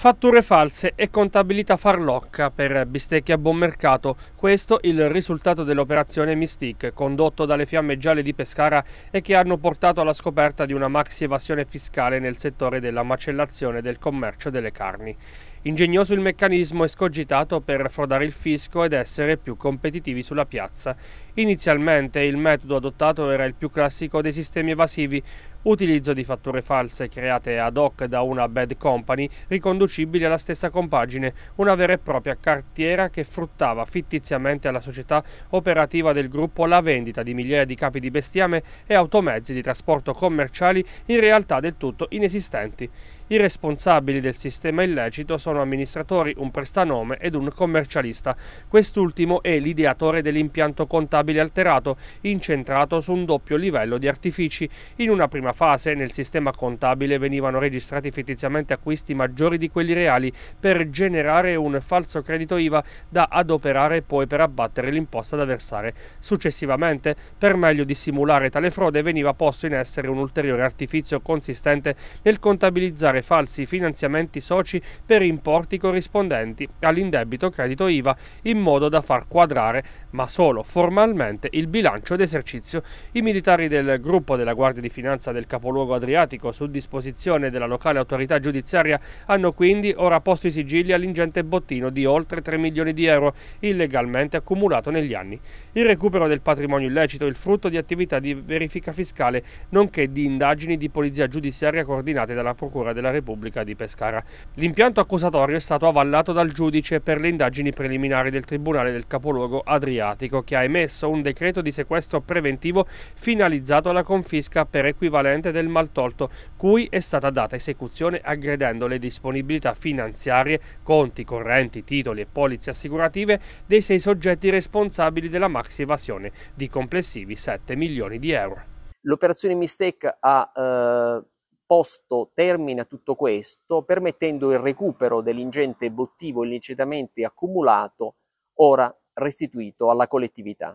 Fatture false e contabilità farlocca per bistecche a buon mercato. Questo il risultato dell'operazione Mystique, condotto dalle fiamme gialle di Pescara e che hanno portato alla scoperta di una maxi evasione fiscale nel settore della macellazione e del commercio delle carni. Ingegnoso il meccanismo escogitato per frodare il fisco ed essere più competitivi sulla piazza. Inizialmente il metodo adottato era il più classico dei sistemi evasivi, utilizzo di fatture false create ad hoc da una bad company riconducibili alla stessa compagine, una vera e propria cartiera che fruttava fittiziamente alla società operativa del gruppo la vendita di migliaia di capi di bestiame e automezzi di trasporto commerciali in realtà del tutto inesistenti. I responsabili del sistema illecito sono amministratori, un prestanome ed un commercialista. Quest'ultimo è l'ideatore dell'impianto contabile alterato, incentrato su un doppio livello di artifici. In una prima fase nel sistema contabile venivano registrati fittiziamente acquisti maggiori di quelli reali per generare un falso credito IVA da adoperare e poi per abbattere l'imposta da versare. Successivamente, per meglio dissimulare tale frode, veniva posto in essere un ulteriore artifizio consistente nel contabilizzare effettuare falsi finanziamenti soci per importi corrispondenti all'indebito credito IVA in modo da far quadrare, ma solo formalmente, il bilancio d'esercizio. I militari del gruppo della Guardia di Finanza del capoluogo adriatico, su disposizione della locale autorità giudiziaria, hanno quindi ora posto i sigilli all'ingente bottino di oltre 3 milioni di euro illegalmente accumulato negli anni. Il recupero del patrimonio illecito è il frutto di attività di verifica fiscale, nonché di indagini di polizia giudiziaria coordinate dalla Procura della della Repubblica di Pescara. L'impianto accusatorio è stato avallato dal giudice per le indagini preliminari del Tribunale del Capoluogo Adriatico, che ha emesso un decreto di sequestro preventivo finalizzato alla confisca per equivalente del maltolto, cui è stata data esecuzione aggredendo le disponibilità finanziarie, conti correnti, titoli e polizze assicurative dei sei soggetti responsabili della maxi evasione di complessivi 7 milioni di euro. L'operazione Mistec ha eh posto termine a tutto questo, permettendo il recupero dell'ingente bottivo illecitamente accumulato, ora restituito alla collettività.